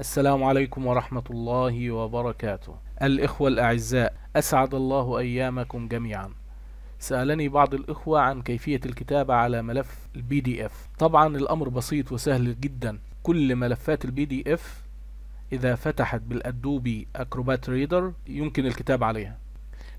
السلام عليكم ورحمة الله وبركاته. الإخوة الأعزاء، أسعد الله أيامكم جميعا. سألني بعض الإخوة عن كيفية الكتابة على ملف البي دي إف. طبعا الأمر بسيط وسهل جدا، كل ملفات البي دي إف إذا فتحت بالأدوبي أكروبات ريدر يمكن الكتاب عليها.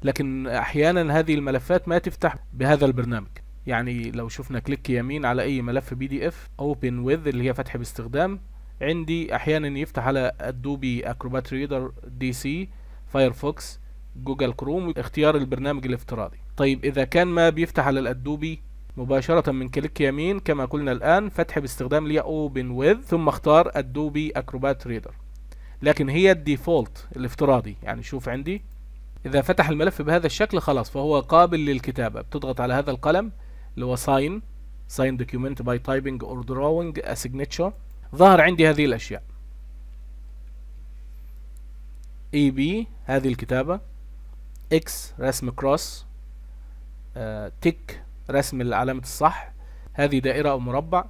لكن أحيانا هذه الملفات ما تفتح بهذا البرنامج. يعني لو شفنا كليك يمين على أي ملف بي دي إف، أوبن ويز اللي هي فتح باستخدام عندي احيانا يفتح على ادوبي اكروبات ريدر دي سي فايرفوكس جوجل كروم اختيار البرنامج الافتراضي طيب اذا كان ما بيفتح على الادوبي مباشرة من كليك يمين كما قلنا الآن فتح باستخدام ليا اوبن ويذ ثم اختار ادوبي اكروبات ريدر لكن هي الديفولت الافتراضي يعني شوف عندي إذا فتح الملف بهذا الشكل خلاص فهو قابل للكتابة بتضغط على هذا القلم اللي هو ساين ساين دوكيومنت باي تايبنج اور دروينج ا signature ظهر عندي هذه الأشياء اي بي هذه الكتابة اكس رسم كروس تك آه، رسم علامة الصح هذه دائرة أو مربع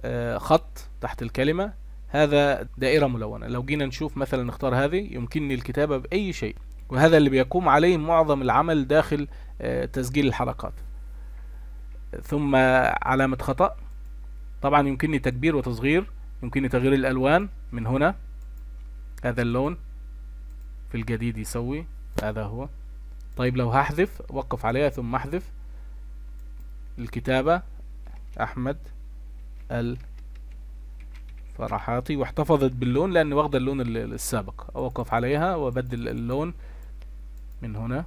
آه، خط تحت الكلمة هذا دائرة ملونة لو جينا نشوف مثلا نختار هذه يمكنني الكتابة بأي شيء وهذا اللي بيقوم عليه معظم العمل داخل آه، تسجيل الحلقات ثم علامة خطأ طبعا يمكنني تكبير وتصغير يمكنني تغيير الالوان من هنا هذا اللون في الجديد يسوي هذا هو طيب لو هحذف وقف عليها ثم احذف الكتابة احمد الفرحاتي واحتفظت باللون لاني واخده اللون السابق اوقف عليها وابدل اللون من هنا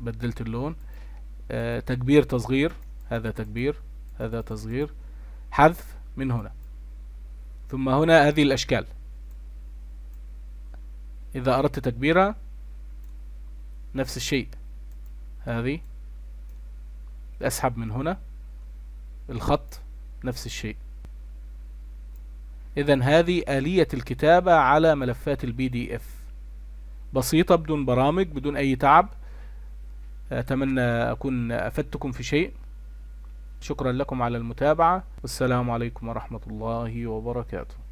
بدلت اللون آه تكبير تصغير هذا تكبير هذا تصغير حذف من هنا ثم هنا هذه الأشكال إذا أردت تكبيرها نفس الشيء هذه أسحب من هنا الخط نفس الشيء إذا هذه آلية الكتابة على ملفات البي دي اف بسيطة بدون برامج بدون أي تعب أتمنى أكون أفدتكم في شيء شكرا لكم على المتابعة والسلام عليكم ورحمة الله وبركاته